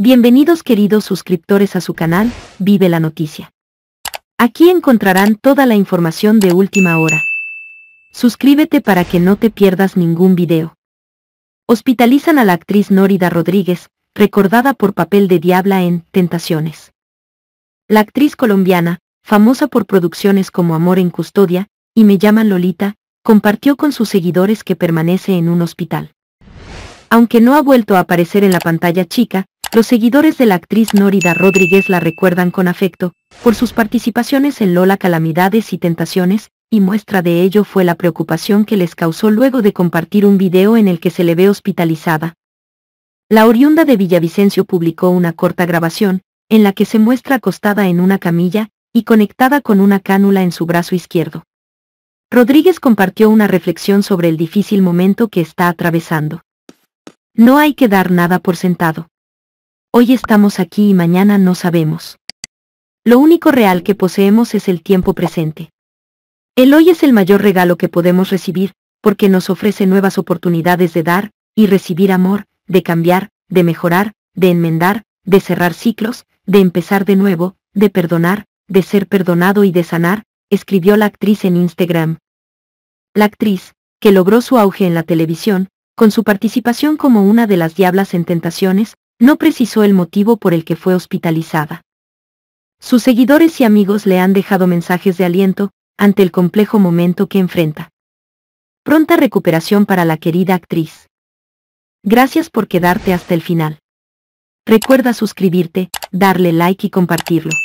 Bienvenidos queridos suscriptores a su canal, Vive la Noticia. Aquí encontrarán toda la información de última hora. Suscríbete para que no te pierdas ningún video. Hospitalizan a la actriz Nórida Rodríguez, recordada por papel de Diabla en Tentaciones. La actriz colombiana, famosa por producciones como Amor en Custodia y Me llaman Lolita, compartió con sus seguidores que permanece en un hospital. Aunque no ha vuelto a aparecer en la pantalla chica, los seguidores de la actriz Nórida Rodríguez la recuerdan con afecto, por sus participaciones en Lola Calamidades y Tentaciones, y muestra de ello fue la preocupación que les causó luego de compartir un video en el que se le ve hospitalizada. La oriunda de Villavicencio publicó una corta grabación, en la que se muestra acostada en una camilla, y conectada con una cánula en su brazo izquierdo. Rodríguez compartió una reflexión sobre el difícil momento que está atravesando. No hay que dar nada por sentado. Hoy estamos aquí y mañana no sabemos. Lo único real que poseemos es el tiempo presente. El hoy es el mayor regalo que podemos recibir, porque nos ofrece nuevas oportunidades de dar y recibir amor, de cambiar, de mejorar, de enmendar, de cerrar ciclos, de empezar de nuevo, de perdonar, de ser perdonado y de sanar, escribió la actriz en Instagram. La actriz, que logró su auge en la televisión, con su participación como una de las diablas en Tentaciones, no precisó el motivo por el que fue hospitalizada. Sus seguidores y amigos le han dejado mensajes de aliento ante el complejo momento que enfrenta. Pronta recuperación para la querida actriz. Gracias por quedarte hasta el final. Recuerda suscribirte, darle like y compartirlo.